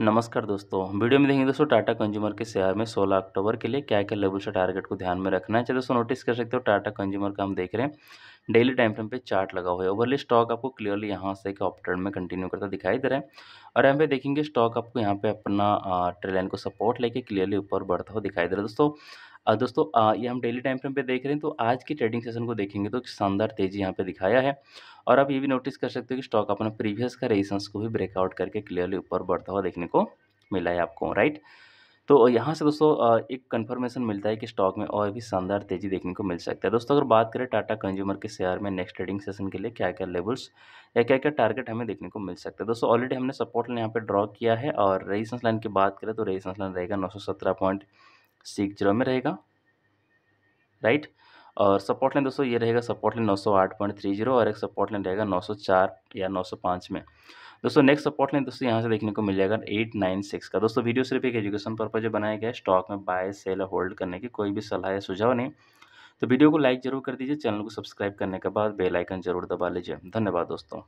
नमस्कार दोस्तों वीडियो में देखेंगे दोस्तों टाटा कंज्यूमर के शेयर में 16 अक्टूबर के लिए क्या क्या लेवल से टारगेट को ध्यान में रखना है चाहे दोस्तों नोटिस कर सकते हो टाटा कंज्यूमर का हम देख रहे हैं डेली टाइम फ्रेम पे चार्ट लगा हुआ है ओवरली स्टॉक आपको क्लियरली यहाँ से एक ऑपट्रेंड में कंटिन्यू करता दिखाई दे रहा है और यहाँ पे देखेंगे स्टॉक आपको यहाँ पे अपना ट्रेलाइन को सपोर्ट लेके क्लियरली ऊपर बढ़ता हुआ दिखाई दे रहा है दोस्तों और दोस्तों ये हम डेली टाइम फ्रेम पे देख रहे हैं तो आज की ट्रेडिंग सेशन को देखेंगे तो शानदार तेज़ी यहाँ पे दिखाया है और आप ये भी नोटिस कर सकते हो कि स्टॉक अपने प्रीवियस का रेजिस्टेंस को भी ब्रेकआउट करके क्लियरली ऊपर बढ़ता हुआ देखने को मिला है आपको राइट तो यहाँ से दोस्तों एक कंफर्मेशन मिलता है कि स्टॉक में और भी शानदार तेज़ी देखने को मिल सकता है दोस्तों अगर बात करें टाटा कंज्यूमर के शेयर में नेक्स्ट ट्रेडिंग सेशन के लिए क्या क्या लेवल्स या क्या क्या टारगेट हमें देखने को मिल सकता है दोस्तों ऑलरेडी हमने सपोर्ट लाइन यहाँ पे ड्रॉ किया है और रेजिस्टेंस लाइन की बात करें तो रेजिस्टेंस लाइन रहेगा नौ सिक्स जीरो में रहेगा राइट और सपोर्ट लाइन दोस्तों ये रहेगा सपोर्ट लाइन नौ सौ आठ पॉइंट थ्री जीरो और एक सपोर्ट लाइन रहेगा नौ सौ चार या नौ सौ पाँच में दोस्तों नेक्स्ट सपोर्ट लाइन दोस्तों यहाँ से देखने को मिल जाएगा एट नाइन सिक्स का दोस्तों वीडियो सिर्फ एक एजुकेशन पर्पज जो बनाया गया है स्टॉक में बाय सेल और होल्ड करने की कोई भी सलाह या सुझाव नहीं तो वीडियो को लाइक जरूर कर दीजिए चैनल को सब्सक्राइब करने के बाद बेल आइकन जरूर दबा लीजिए धन्यवाद दोस्तों